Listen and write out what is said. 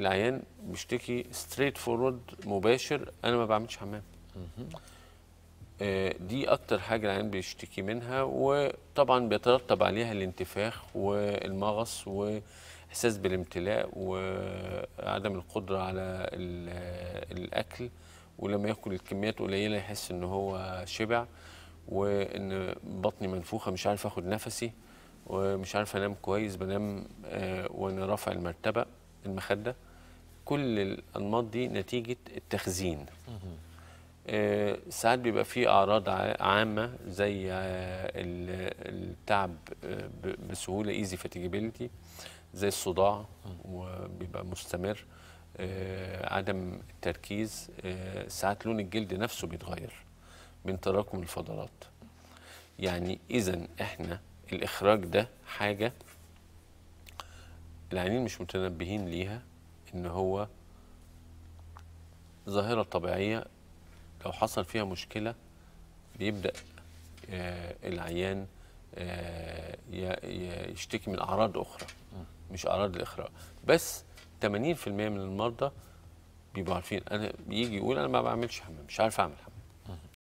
العيان بيشتكي ستريت فورورد مباشر انا ما بعملش حمام آه، دي اكتر حاجه العيان بيشتكي منها وطبعا بيترتب عليها الانتفاخ والمغص واحساس بالامتلاء وعدم القدره على الاكل ولما ياكل الكميات قليله يحس ان هو شبع وان بطني منفوخه مش عارف اخد نفسي ومش عارف انام كويس بنام آه، وانا رافع المرتبه المخده كل الانماط دي نتيجه التخزين آه، ساعات بيبقى في اعراض عامه زي آه، التعب آه، بسهوله ايزي فاتيجيبيلتي زي الصداع وبيبقى مستمر عدم التركيز ساعات لون الجلد نفسه بيتغير من تراكم الفضلات يعني اذا احنا الاخراج ده حاجه العينين مش متنبهين ليها ان هو ظاهره طبيعيه لو حصل فيها مشكله بيبدا آه، العيان آه، يشتكي من اعراض اخرى مش اعراض الاخراج بس 80% من المرضى بيبقوا عارفين انا بيجي يقول انا ما بعملش حمام مش عارف اعمل حمام